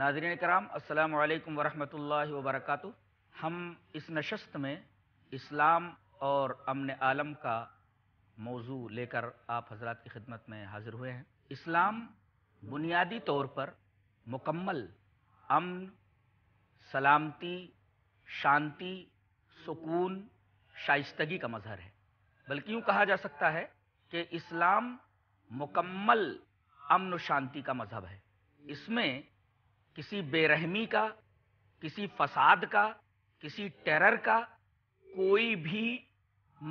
नाजरन कराम असलकम वरहमल वरक हम इस नशस्त में इस्लाम और अमन आलम का मौजू लेकर आप हजरात की खिदमत में हाजिर हुए हैं इस्लाम बुनियादी तौर पर मुकम्मल अमन सलामती शांति सुकून शाइतगी का मज़हर है बल्कि यूँ कहा जा सकता है कि इस्लाम मुकम्मल अमन शांति का मज़हब है इसमें किसी बेरहमी का किसी फसाद का किसी टेरर का कोई भी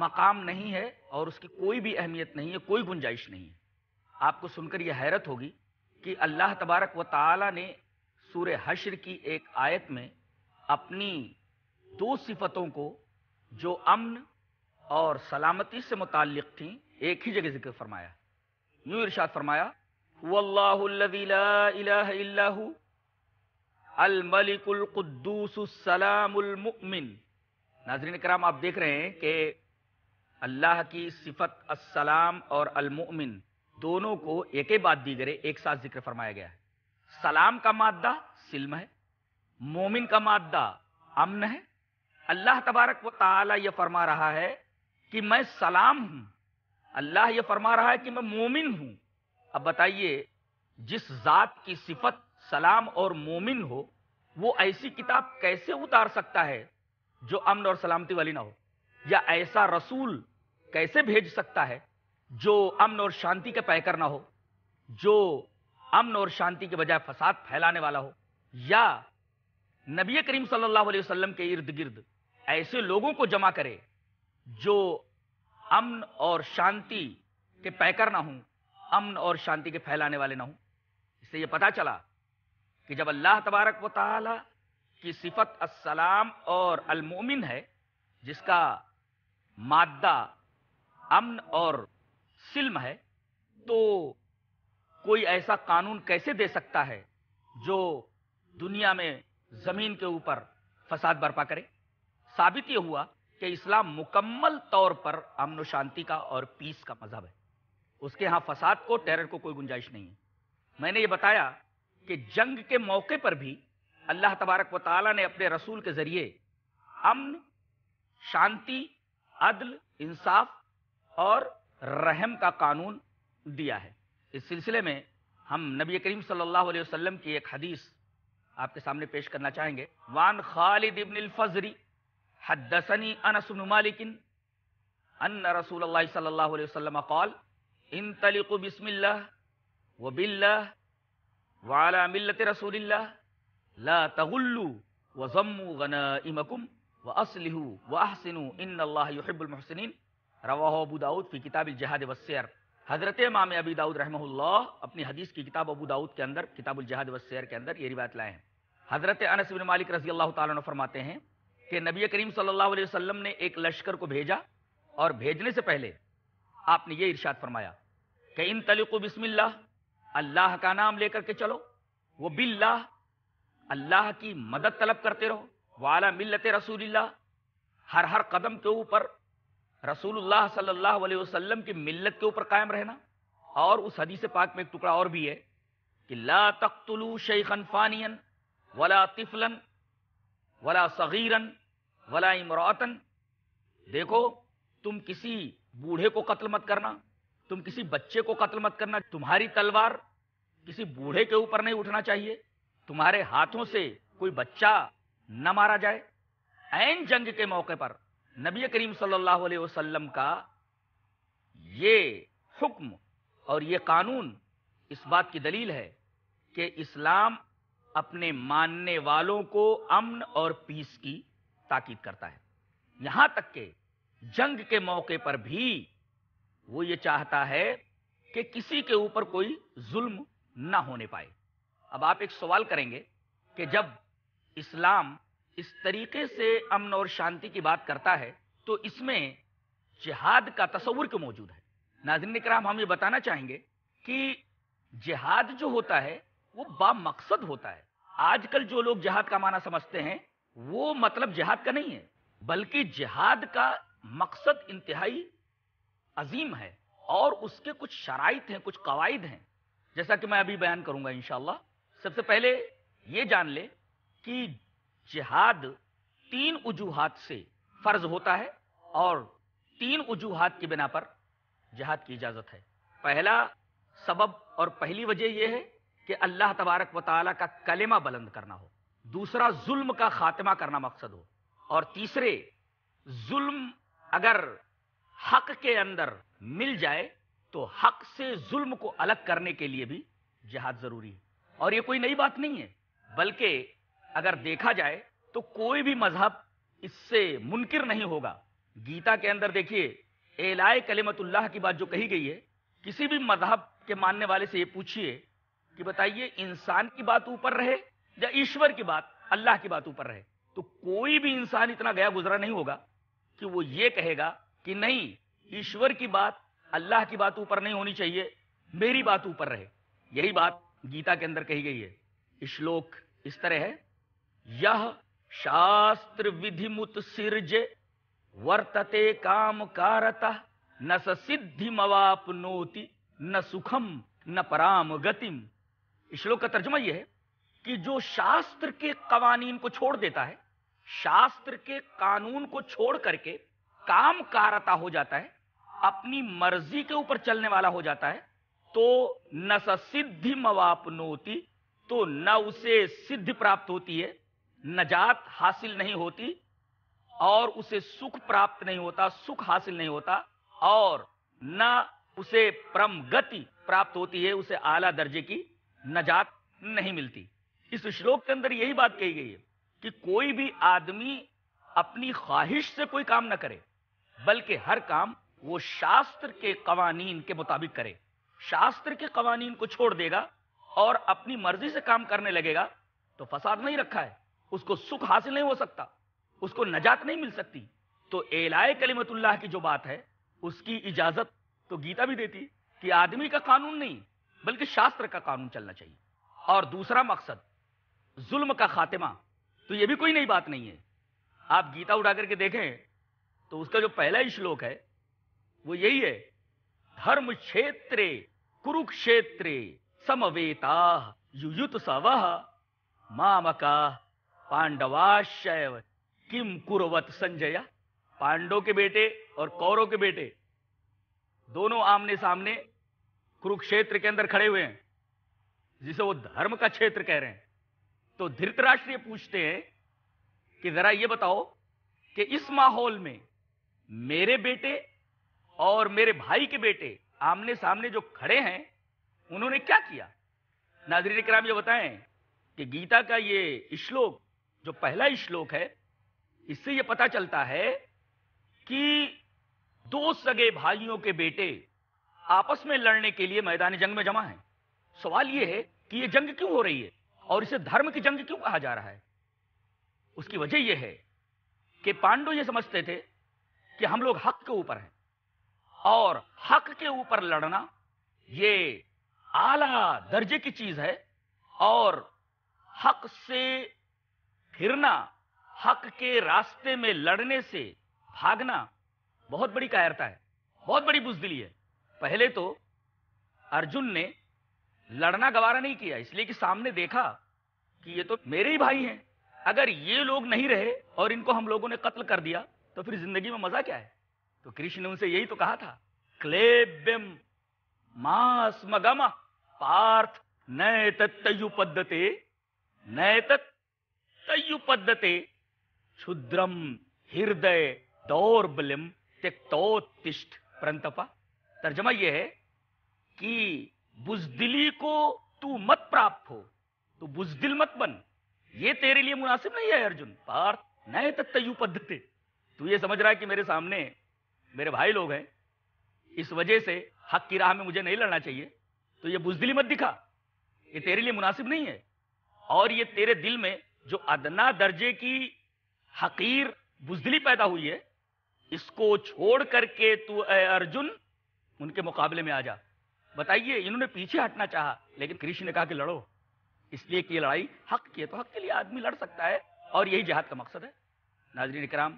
मकाम नहीं है और उसकी कोई भी अहमियत नहीं है कोई गुंजाइश नहीं है आपको सुनकर यह हैरत होगी कि अल्लाह तबारक व ताली ने सूर हशर की एक आयत में अपनी दो सिफतों को जो अमन और सलामती से मुतक़ थी एक ही जगह जिक्र फरमाया यूँ इर्शाद फरमाया वल्लाहु अल मलिकुल कुद्दूसलामुल मुमिन नाजरीन कराम आप देख रहे हैं कि अल्लाह की सिफत असलाम और अलमुमिन दोनों को एक ही बात दी गई एक साथ जिक्र फरमाया गया है सलाम का मादा सिल्म है मोमिन का मादा अमन है अल्लाह तबारक व ताला यह फरमा रहा है कि मैं सलाम हूं अल्लाह यह फरमा रहा है कि मैं मोमिन हूं अब बताइए जिस जात की सिफत सलाम और मोमिन हो वो ऐसी किताब कैसे उतार सकता है जो अमन और सलामती वाली ना हो या ऐसा रसूल कैसे भेज सकता है जो अमन और शांति का पैकर ना हो जो अमन और शांति के बजाय फसाद फैलाने वाला हो या नबी करीम सल्लल्लाहु अलैहि वसल्लम के इर्द गिर्द ऐसे लोगों को जमा करे जो अमन और शांति के पैकर ना हों अमन और शांति के फैलाने वाले ना हों इससे यह पता चला कि जब अल्लाह तबारक व ताली की सिफत असलाम और अलमोमिन है जिसका मादा अमन और सिल्म है तो कोई ऐसा कानून कैसे दे सकता है जो दुनिया में ज़मीन के ऊपर फसाद बर्पा करे साबित यह हुआ कि इस्लाम मुकम्मल तौर पर अमन शांति का और पीस का मजहब है उसके यहाँ फसाद को टेरर को कोई गुंजाइश नहीं है मैंने ये बताया कि जंग के मौके पर भी अल्लाह तबारक व ताली ने अपने रसूल के जरिए अमन शांति अदल इंसाफ और रहम का कानून दिया है इस सिलसिले में हम नबी करीम सल्लल्लाहु अलैहि वसल्लम की एक हदीस आपके सामने पेश करना चाहेंगे वान खालिद इब्न अल फजरी हदसनी अनसन मालिक अन रसूल सल्लल्लाहु अलैहि वसल्लम قال इन तलिक बिस्मिल्लाह व बिल्लाह वाला मिलत रसूल ला तगुल्लू व जम्मू गना इमकुम व असलहू व अहसिनु इन अल्लाहबुलमहसिन रवा अबू दाऊद की किताब जहाद वसैर हजरत इमाम अबी दाऊद रहमहुल्लाह अपनी हदीस की किताब अबू दाऊद के अंदर किताबुल जहाद वसैर के अंदर ये रिवायत लाए हैं हजरत अनस बिन मालिक रजी अल्लाह ताला फरमाते हैं कि नबी करीम सल्लल्लाहु अलैहि वसल्लम ने एक लश्कर को भेजा और भेजने से पहले आपने ये इरशाद फरमाया कि इन तलिक बिस्मिल्लाह अल्लाह का नाम लेकर के चलो वो बिल्ला अल्लाह की मदद तलब करते रहो वाला मिलत रसूल्ला हर हर कदम के ऊपर रसूलुल्लाह सल्लल्लाहु अलैहि वसल्लम की मिल्लत के ऊपर कायम रहना और उस हदीस पाक में एक टुकड़ा और भी है कि ला तख्तलू शेखन फानियन वला तिफलन वला सगीरन वला इमरातन देखो तुम किसी बूढ़े को कत्ल मत करना तुम किसी बच्चे को कत्ल मत करना तुम्हारी तलवार किसी बूढ़े के ऊपर नहीं उठना चाहिए तुम्हारे हाथों से कोई बच्चा न मारा जाए ऐन जंग के मौके पर नबी करीम सल्लल्लाहु अलैहि वसल्लम का ये हुक्म और ये कानून इस बात की दलील है कि इस्लाम अपने मानने वालों को अमन और पीस की ताकीद करता है यहां तक के जंग के मौके पर भी वो ये चाहता है कि किसी के ऊपर कोई जुल्म ना होने पाए अब आप एक सवाल करेंगे कि जब इस्लाम इस तरीके से अमन और शांति की बात करता है तो इसमें जिहाद का तस्वुर क्यों मौजूद है नाजरन कराम हम ये बताना चाहेंगे कि जिहाद जो होता है वो बामकसद होता है आजकल जो लोग जिहाद का माना समझते हैं वो मतलब जिहाद का नहीं है बल्कि जिहाद का मकसद इंतहाई अजीम है और उसके कुछ शराइत हैं कुछ कवायद हैं जैसा कि मैं अभी बयान करूंगा इनशाला सबसे पहले ये जान ले कि जिहाद तीन वजूहत से फर्ज होता है और तीन वजूहत की बिना पर जिहाद की इजाजत है पहला सबब और पहली वजह यह है कि अल्लाह तबारक व का कलेमा बुलंद करना हो दूसरा जुल्म का खात्मा करना मकसद हो और तीसरे जुल्म अगर हक के अंदर मिल जाए तो हक से जुल्म को अलग करने के लिए भी जिहाद जरूरी है और ये कोई नई बात नहीं है बल्कि अगर देखा जाए तो कोई भी मजहब इससे मुनकिर नहीं होगा गीता के अंदर देखिए एलाय कलेमतुल्लाह की बात जो कही गई है किसी भी मजहब के मानने वाले से ये पूछिए कि बताइए इंसान की बात ऊपर रहे या ईश्वर की बात अल्लाह की बात ऊपर रहे तो कोई भी इंसान इतना गया गुजरा नहीं होगा कि वो ये कहेगा कि नहीं ईश्वर की बात अल्लाह की बात ऊपर नहीं होनी चाहिए मेरी बात ऊपर रहे यही बात गीता के अंदर कही गई है श्लोक इस तरह है यह शास्त्र विधि मुत सिर्ज वर्तते काम कारता न मवाप नोति न सुखम न पराम गतिम श्लोक का तर्जमा यह है कि जो शास्त्र के कवानीन को छोड़ देता है शास्त्र के कानून को छोड़ करके काम कारता हो जाता है अपनी मर्जी के ऊपर चलने वाला हो जाता है तो न सिद्धि मवापनोती तो न उसे सिद्ध प्राप्त होती है नजात हासिल नहीं होती और उसे सुख प्राप्त नहीं होता सुख हासिल नहीं होता और न उसे परम गति प्राप्त होती है उसे आला दर्जे की नजात नहीं मिलती इस श्लोक के अंदर यही बात कही गई है कि कोई भी आदमी अपनी ख्वाहिश से कोई काम ना करे बल्कि हर काम वो शास्त्र के कवानीन के मुताबिक करे शास्त्र के कवानीन को छोड़ देगा और अपनी मर्जी से काम करने लगेगा तो फसाद नहीं रखा है उसको सुख हासिल नहीं हो सकता उसको नजात नहीं मिल सकती तो एलाय कलीमतुल्लाह की जो बात है उसकी इजाजत तो गीता भी देती कि आदमी का कानून नहीं बल्कि शास्त्र का कानून चलना चाहिए और दूसरा मकसद जुल्म का खात्मा तो यह भी कोई नई बात नहीं है आप गीता उड़ा करके देखें तो उसका जो पहला ही श्लोक है वो यही है धर्म क्षेत्रे कुरुक्षेत्रे समवेता युयुत सव मामका पांडवाशैव किम कुरवत संजया पांडव के बेटे और कौरव के बेटे दोनों आमने सामने कुरुक्षेत्र के अंदर खड़े हुए हैं जिसे वो धर्म का क्षेत्र कह रहे हैं तो धृतराष्ट्रीय पूछते हैं कि जरा ये बताओ कि इस माहौल में मेरे बेटे और मेरे भाई के बेटे आमने सामने जो खड़े हैं उन्होंने क्या किया नाजरीन कराम ये बताएं कि गीता का ये श्लोक जो पहला श्लोक है इससे यह पता चलता है कि दो सगे भाइयों के बेटे आपस में लड़ने के लिए मैदानी जंग में जमा हैं सवाल यह है कि ये जंग क्यों हो रही है और इसे धर्म की जंग क्यों कहा जा रहा है उसकी वजह यह है कि पांडव यह समझते थे कि हम लोग हक के ऊपर हैं और हक के ऊपर लड़ना ये आला दर्जे की चीज है और हक से फिरना हक के रास्ते में लड़ने से भागना बहुत बड़ी कायरता है बहुत बड़ी बुजदिली है पहले तो अर्जुन ने लड़ना गवारा नहीं किया इसलिए कि सामने देखा कि ये तो मेरे ही भाई हैं अगर ये लोग नहीं रहे और इनको हम लोगों ने कत्ल कर दिया तो फिर जिंदगी में मजा क्या है तो कृष्ण ने उनसे यही तो कहा था क्लेब्यम मास मगम पार्थ नय तत्युपद्यते नय पद्धते क्षुद्रम हृदय दौर्बलिम त्यक्तोत्तिष्ठ प्रंतपा तर्जमा यह है कि बुजदिली को तू मत प्राप्त हो तू बुजदिल मत बन ये तेरे लिए मुनासिब नहीं है अर्जुन पार्थ नए तत्युपद्धते तू ये समझ रहा है कि मेरे सामने मेरे भाई लोग हैं इस वजह से हक की राह में मुझे नहीं लड़ना चाहिए तो ये बुजदिली मत दिखा ये तेरे लिए मुनासिब नहीं है और ये तेरे दिल में जो अदना दर्जे की हकीर बुजदिली पैदा हुई है इसको छोड़ करके तू अर्जुन उनके मुकाबले में आ जा बताइए इन्होंने पीछे हटना चाहा लेकिन कृषि ने कहा कि लड़ो इसलिए कि ये लड़ाई हक की है तो हक के लिए आदमी लड़ सकता है और यही जहाद का मकसद है नाजरीन कराम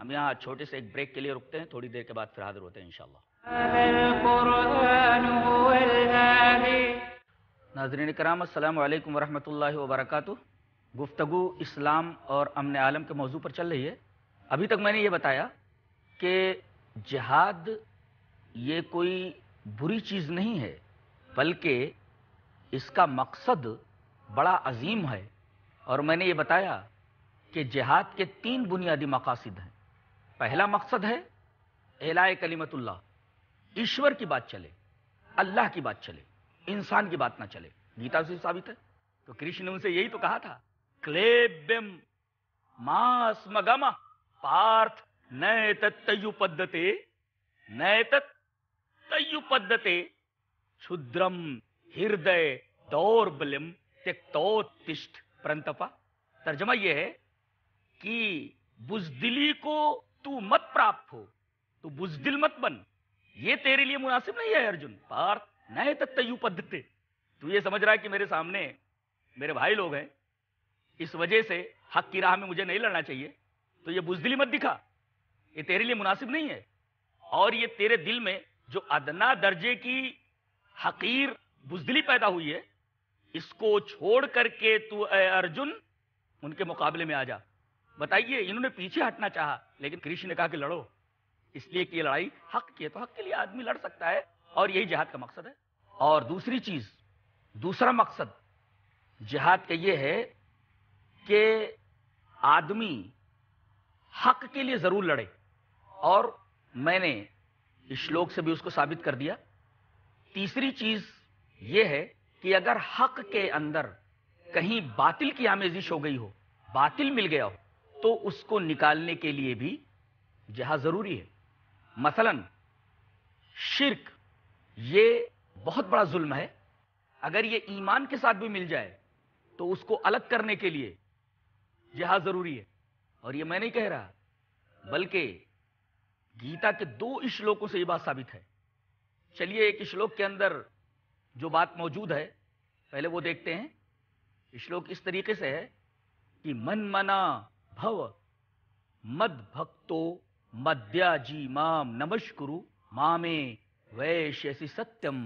हम यहाँ छोटे से एक ब्रेक के लिए रुकते हैं थोड़ी देर के बाद फिर हाजिर होते हैं इंशाल्लाह नाजरीन कराम अल्लाम वरहमल वबरक गुफ्तु इस्लाम और अमन आलम के मौजू पर चल रही है अभी तक मैंने ये बताया कि जहाद ये कोई बुरी चीज़ नहीं है बल्कि इसका मकसद बड़ा अजीम है और मैंने ये बताया कि जहाद के तीन बुनियादी मकासद हैं पहला मकसद है एलाए कलीमतुल्ला ईश्वर की बात चले अल्लाह की बात चले इंसान की बात ना चले गीता से साबित है तो कृष्ण ने उनसे यही तो कहा था क्लेब्यम मगम पार्थ नय पद्धते नय पद्धते क्षुद्रम हृदय दौर्बल्यम त्यक्तोत्तिष्ठ प्रंतपा तर्जमा यह है कि बुजदिली को तू मत प्राप्त हो तू बुजदिल मत बन ये तेरे लिए मुनासिब नहीं है अर्जुन पार्थ नए तत्तयु पद्धति तू ये समझ रहा है कि मेरे सामने मेरे भाई लोग हैं इस वजह से हक की राह में मुझे नहीं लड़ना चाहिए तो ये बुजदिली मत दिखा ये तेरे लिए मुनासिब नहीं है और ये तेरे दिल में जो अदना दर्जे की हकीर बुजदिली पैदा हुई है इसको छोड़ करके तू अर्जुन उनके मुकाबले में आ जा बताइए इन्होंने पीछे हटना चाहा लेकिन कृषि ने कहा कि लड़ो इसलिए कि ये लड़ाई हक की है तो हक के लिए आदमी लड़ सकता है और यही जिहाद का मकसद है और दूसरी चीज दूसरा मकसद जिहाद का ये है कि आदमी हक के लिए जरूर लड़े और मैंने इस श्लोक से भी उसको साबित कर दिया तीसरी चीज ये है कि अगर हक के अंदर कहीं बातिल की आमेजिश हो गई हो बातिल मिल गया हो तो उसको निकालने के लिए भी जहां जरूरी है मसलन शिर्क ये बहुत बड़ा जुल्म है अगर ये ईमान के साथ भी मिल जाए तो उसको अलग करने के लिए जहां जरूरी है और ये मैं नहीं कह रहा बल्कि गीता के दो श्लोकों से ये बात साबित है चलिए एक श्लोक के अंदर जो बात मौजूद है पहले वो देखते हैं श्लोक इस तरीके से है कि मन मना भव मद भक्तो मद्याजी माम नमस्कुरु मामे वैश्यसी सत्यम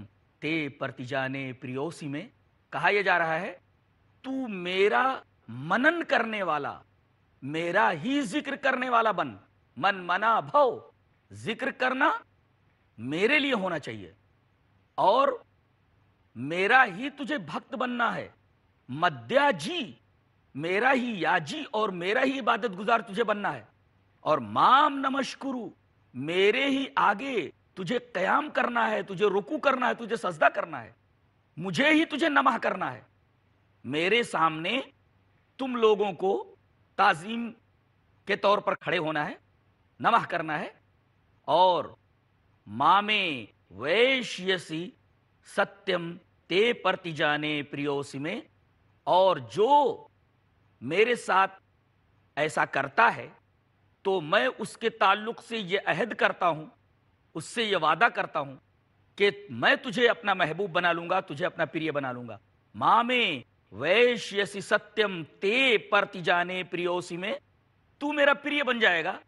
ते प्रतिजाने प्रियोसी में कहा यह जा रहा है तू मेरा मनन करने वाला मेरा ही जिक्र करने वाला बन मन मना भव जिक्र करना मेरे लिए होना चाहिए और मेरा ही तुझे भक्त बनना है मद्याजी मेरा ही याजी और मेरा ही इबादत गुजार तुझे बनना है और माम नमस्कुरु मेरे ही आगे तुझे कयाम करना है तुझे रुकू करना है तुझे सजदा करना है मुझे ही तुझे नमह करना है मेरे सामने तुम लोगों को ताजीम के तौर पर खड़े होना है नमह करना है और मामे वैश्यसी सत्यम ते जाने प्रियोसी में और जो मेरे साथ ऐसा करता है तो मैं उसके ताल्लुक से ये अहद करता हूँ उससे ये वादा करता हूँ कि मैं तुझे अपना महबूब बना लूंगा तुझे अपना प्रिय बना लूंगा मामे वैश्यसी सत्यम ते परति जाने प्रियोसी में तू मेरा प्रिय बन जाएगा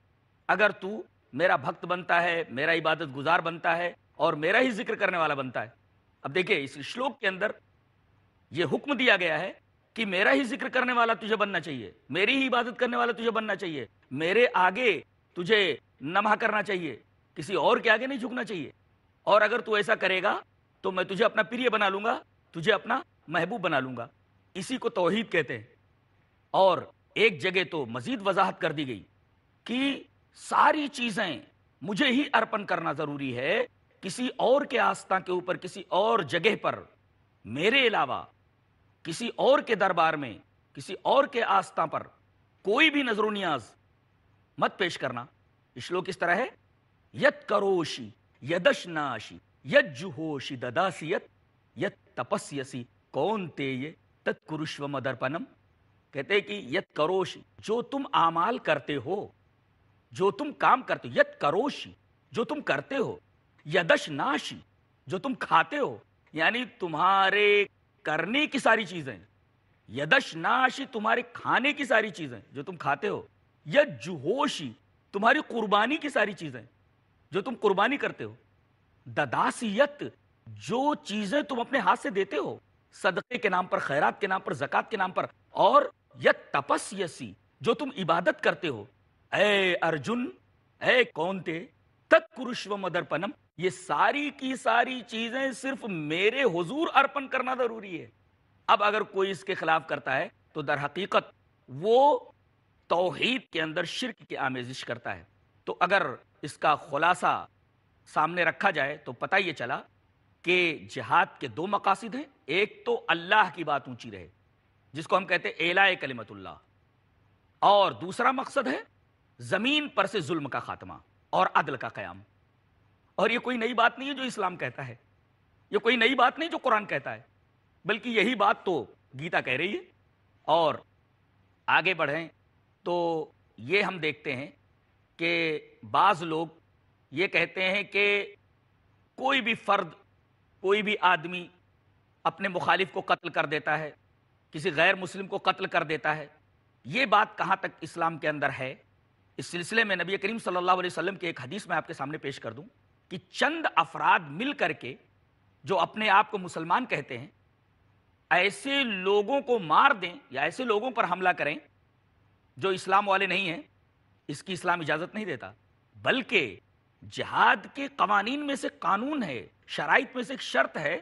अगर तू मेरा भक्त बनता है मेरा इबादत गुजार बनता है और मेरा ही जिक्र करने वाला बनता है अब देखिए इस श्लोक के अंदर यह हुक्म दिया गया है कि मेरा ही जिक्र करने वाला तुझे बनना चाहिए मेरी ही इबादत करने वाला तुझे बनना चाहिए मेरे आगे तुझे नमा करना चाहिए किसी और के आगे नहीं झुकना चाहिए और अगर तू ऐसा करेगा तो मैं तुझे अपना प्रिय बना लूंगा तुझे अपना महबूब बना लूंगा इसी को तोहहीद कहते हैं और एक जगह तो मजीद वजाहत कर दी गई कि सारी चीजें मुझे ही अर्पण करना जरूरी है किसी और के आस्था के ऊपर किसी और जगह पर मेरे अलावा किसी और के दरबार में किसी और के आस्था पर कोई भी नजर न्याज मत पेश करना श्लोक इस तरह है यत करोशी नाशी यज्जुहोशी ददासी यत यत तपस्यसी कौन ये तत्कुरुष्व मदर्पणम कहते कि यत करोश जो तुम आमाल करते हो जो तुम काम करते हो यत करोशी जो तुम करते हो यदश नाशी जो तुम खाते हो यानी तुम्हारे करने की सारी चीजें यदश नाशी तुम्हारे खाने की सारी चीजें जो तुम खाते हो या जुहोशी तुम्हारी कुर्बानी की सारी चीजें जो तुम कुर्बानी करते हो ददासियत जो चीजें तुम अपने हाथ से देते हो सदक़े के नाम पर खैरात के नाम पर जक़ात के नाम पर और यह तपस्यसी जो तुम इबादत करते हो ए अर्जुन ए कौन थे तत्कुरुष्व मदर्पणम ये सारी की सारी चीजें सिर्फ मेरे हुजूर अर्पण करना जरूरी है अब अगर कोई इसके खिलाफ करता है तो दर हकीकत वो तोहहीद के अंदर शिरक की आमेजिश करता है तो अगर इसका खुलासा सामने रखा जाए तो पता ये चला कि जिहाद के दो मकासद हैं एक तो अल्लाह की बात ऊंची रहे जिसको हम कहते हैं एलाए कलिमतुल्ला और दूसरा मकसद है ज़मीन पर से जुल्म का खात्मा और अदल का क्याम और ये कोई नई बात नहीं है जो इस्लाम कहता है ये कोई नई बात नहीं जो कुरान कहता है बल्कि यही बात तो गीता कह रही है और आगे बढ़ें तो ये हम देखते हैं कि बाज़ लोग ये कहते हैं कि कोई भी फ़र्द कोई भी आदमी अपने मुखालिफ को कत्ल कर देता है किसी गैर मुस्लिम को कत्ल कर देता है ये बात कहाँ तक इस्लाम के अंदर है इस सिलसिले में नबी करीम सल्लल्लाहु अलैहि वसल्लम की एक हदीस मैं आपके सामने पेश कर दूँ कि चंद अफराद मिल करके जो अपने आप को मुसलमान कहते हैं ऐसे लोगों को मार दें या ऐसे लोगों पर हमला करें जो इस्लाम वाले नहीं हैं इसकी इस्लाम इजाज़त नहीं देता बल्कि जहाद के कवानीन में से कानून है शराइत में से एक शर्त है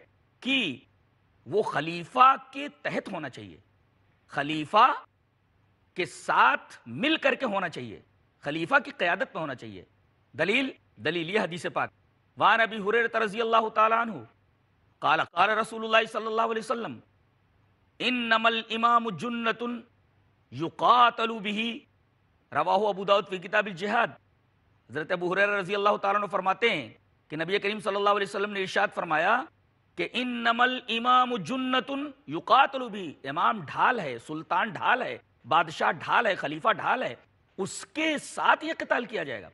कि वो खलीफा के तहत होना चाहिए खलीफा के साथ मिल करके होना चाहिए खलीफा की क्यादत में होना चाहिए दलील दलील यह हदीस पाक वान अबी हुर तरजी अल्लाह तु काला काल रसूल सल्ला वसम इन नमल इमाम जुन्नतुन युकातलु बिही रवाह अबूदाउद फी किताब जिहाद हज़रत अबू हुर रजी अल्लाह तु फरमाते हैं कि नबी करीम सल्ला वसम ने इर्शाद फरमाया कि इन नमल इमाम जुन्नतुन युकातलु भी इमाम ढाल है सुल्तान ढाल है बादशाह ढाल है खलीफा ढाल है उसके साथ ये कताल किया जाएगा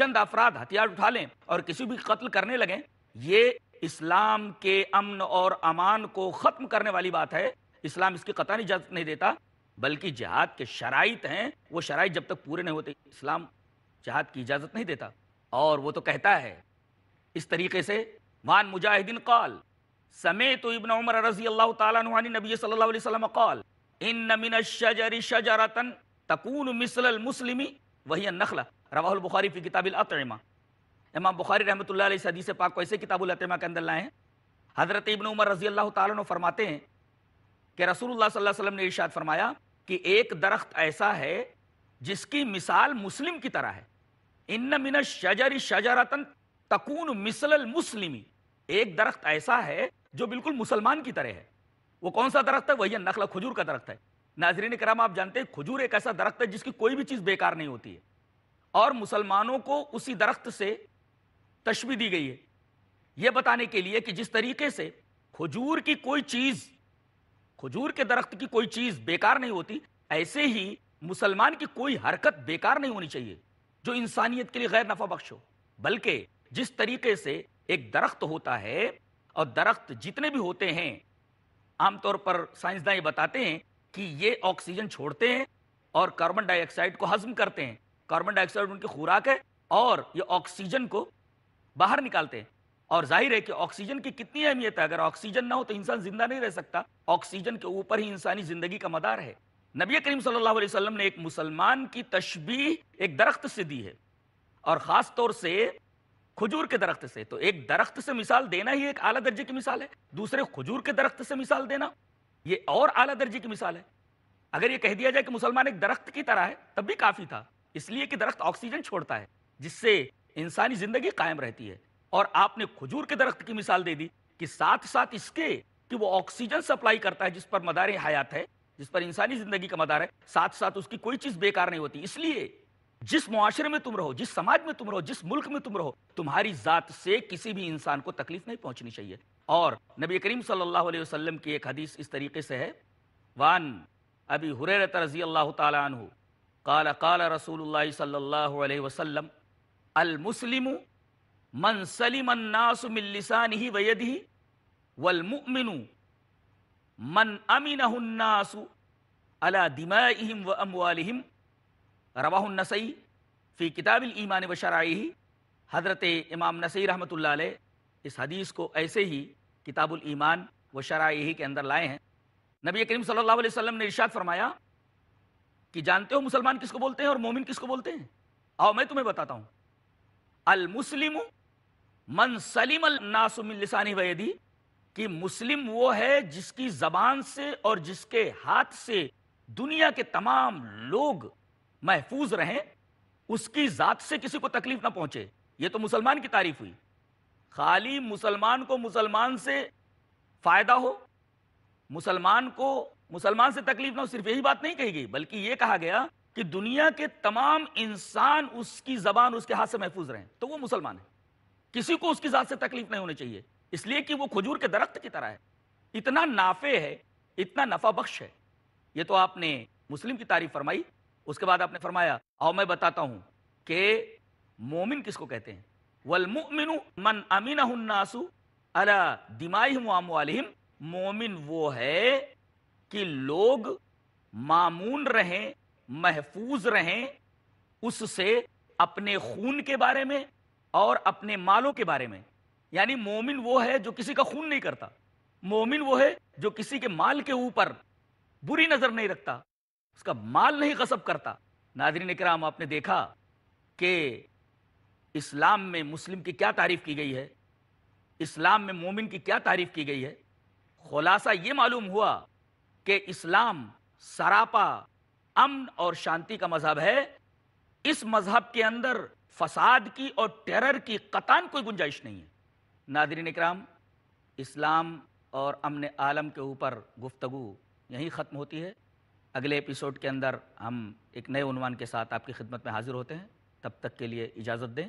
चंद अफराद हथियार उठा लें और किसी भी कत्ल करने लगें ये इस्लाम के अमन और अमान को ख़त्म करने वाली बात है इस्लाम इसकी कता इजाज़त नहीं देता बल्कि जहाद के शराइत हैं वो शराइत जब तक पूरे नहीं होते इस्लाम जहाद की इजाज़त नहीं देता और वो तो कहता है इस तरीके से मान मुजाहिदीन कॉल समय तो इबन उमर रजी अल्लाह तनी नबी सल्ला कॉल इन नमिन तकून मिसल मुस्लिमी वही नखला रवाहुल बुखारी फ़ी किताबिल अतमा इमाम बुखारी रहमत ला हदीस पाक को ऐसे किताबुल अतमा के अंदर लाए हज़रत इबन उमर रजी अल्लाह तु फरमाते हैं कि रसूलुल्लाह सल्लल्लाहु अलैहि वसल्लम ने इरशाद फरमाया कि एक दरख्त ऐसा है जिसकी मिसाल मुस्लिम की तरह है इन मिन शजर शजरतन तकून मिसल मुस्लिमी एक दरख्त ऐसा है जो बिल्कुल मुसलमान की तरह है वो कौन सा दरख्त है वही नखला खजूर का दरख्त है नाजरीन कराम आप जानते हैं खजूर एक ऐसा दरख्त है जिसकी कोई भी चीज़ बेकार नहीं होती है और मुसलमानों को उसी दरख्त से तशबी दी गई है यह बताने के लिए कि जिस तरीके से खजूर की कोई चीज़ खजूर के दरख्त की कोई चीज़ बेकार नहीं होती ऐसे ही मुसलमान की कोई हरकत बेकार नहीं होनी चाहिए जो इंसानियत के लिए गैर नफा बख्श हो बल्कि जिस तरीके से एक दरख्त होता है और दरख्त जितने भी होते हैं आमतौर पर साइंसदान ये बताते हैं कि ये ऑक्सीजन छोड़ते हैं और कार्बन डाइऑक्साइड को हजम करते हैं कार्बन डाइऑक्साइड उनकी खुराक है और ये ऑक्सीजन को बाहर निकालते हैं और जाहिर है कि ऑक्सीजन की कितनी अहमियत है अगर ऑक्सीजन ना हो तो इंसान जिंदा नहीं रह सकता ऑक्सीजन के ऊपर ही इंसानी जिंदगी का मदार है नबी करीम सल्लल्लाहु अलैहि वसल्लम ने एक मुसलमान की तशबी एक दरख्त से दी है और ख़ास तौर से खजूर के दरख्त से तो एक दरख्त से मिसाल देना ही एक आला दर्जे की मिसाल है दूसरे खजूर के दरख्त से मिसाल देना ये और आला दर्जे की मिसाल है अगर ये कह दिया जाए कि मुसलमान एक दरख्त की तरह है तब भी काफ़ी था इसलिए कि दरख्त ऑक्सीजन छोड़ता है जिससे इंसानी ज़िंदगी कायम रहती है और आपने खजूर के दरख्त की मिसाल दे दी कि साथ साथ इसके कि वो ऑक्सीजन सप्लाई करता है जिस पर मदार हयात है जिस पर इंसानी ज़िंदगी का मदार है साथ साथ उसकी कोई चीज़ बेकार नहीं होती इसलिए जिस मुआशरे में तुम रहो जिस समाज में तुम रहो जिस मुल्क में तुम रहो तुम्हारी ज़ात से किसी भी इंसान को तकलीफ नहीं पहुंचनी चाहिए और नबी करीम सल्लल्लाहु अलैहि वसल्लम की एक हदीस इस तरीके से है वान अभी हुरर तरजी अल्लाह तु काल काल रसूल सल्लल्लाहु अलैहि वसल्लम अलमुसलिम मन सलीमन्नासमिल्लिसान ही वयद ही वलमुमिनु मन अमिनहुन्नासु अला दिमाइहिम व अमवालिहिम रवाहुन्नसई फ़ी किताबिल ईमान व शराई हज़रत इमाम नसई रहमत इस हदीस को ऐसे ही किताबुल ईमान व यही के अंदर लाए हैं नबी करीम सल्लल्लाहु अलैहि वसल्लम ने इरशाद फरमाया कि जानते हो मुसलमान किसको बोलते हैं और मोमिन किसको बोलते हैं आओ मैं तुम्हें बताता हूं अल मुस्लिम मन सलीम नासमिलसानी वैदी कि मुस्लिम वो है जिसकी जबान से और जिसके हाथ से दुनिया के तमाम लोग महफूज रहें उसकी ज़ात से किसी को तकलीफ ना पहुंचे ये तो मुसलमान की तारीफ हुई खाली मुसलमान को मुसलमान से फ़ायदा हो मुसलमान को मुसलमान से तकलीफ ना हो सिर्फ यही बात नहीं कही गई बल्कि ये कहा गया कि दुनिया के तमाम इंसान उसकी जबान उसके हाथ से महफूज रहें तो वो मुसलमान है किसी को उसकी ज़ात से तकलीफ नहीं होनी चाहिए इसलिए कि वो खजूर के दरख्त की तरह है इतना नाफे है इतना नफा बख्श है ये तो आपने मुस्लिम की तारीफ फरमाई उसके बाद आपने फरमाया आओ मैं बताता हूं कि मोमिन किसको कहते हैं वलमुमिन मन अमीन नासु अला दिमाम वालिम मोमिन वो है कि लोग मामून रहें महफूज रहे उससे अपने खून के बारे में और अपने मालों के बारे में यानी मोमिन वो है जो किसी का खून नहीं करता मोमिन वो है जो किसी के माल के ऊपर बुरी नजर नहीं रखता उसका माल नहीं गसब करता नादरी ने कराम आपने देखा कि इस्लाम में मुस्लिम की क्या तारीफ़ की गई है इस्लाम में मोमिन की क्या तारीफ़ की गई है खुलासा ये मालूम हुआ कि इस्लाम सरापा अमन और शांति का मजहब है इस मजहब के अंदर फसाद की और टेरर की कतान कोई गुंजाइश नहीं है नादरी कराम इस्लाम और अमन आलम के ऊपर गुफ्तगु यहीं ख़त्म होती है अगले एपिसोड के अंदर हम एक नए उनवान के साथ आपकी खिदमत में हाजिर होते हैं तब तक के लिए इजाज़त दें